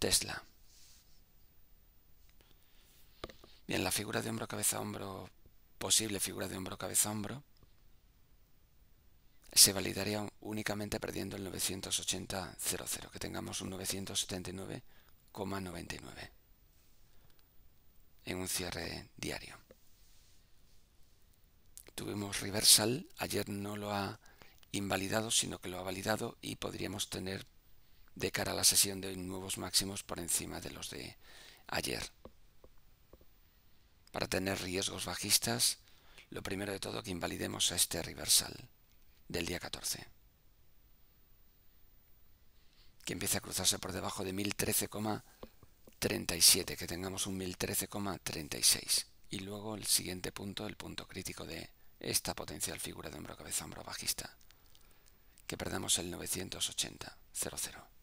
Tesla. Bien, la figura de hombro-cabeza-hombro, posible figura de hombro-cabeza-hombro, -hombro, se validaría únicamente perdiendo el 980.00, que tengamos un 979,99 en un cierre diario. Tuvimos reversal, ayer no lo ha invalidado, sino que lo ha validado y podríamos tener de cara a la sesión de nuevos máximos por encima de los de ayer. Para tener riesgos bajistas, lo primero de todo que invalidemos a este reversal del día 14, que empiece a cruzarse por debajo de 1013,37, que tengamos un 1013,36. Y luego el siguiente punto, el punto crítico de esta potencial figura de hombro cabeza hombro bajista, que perdamos el 980.00.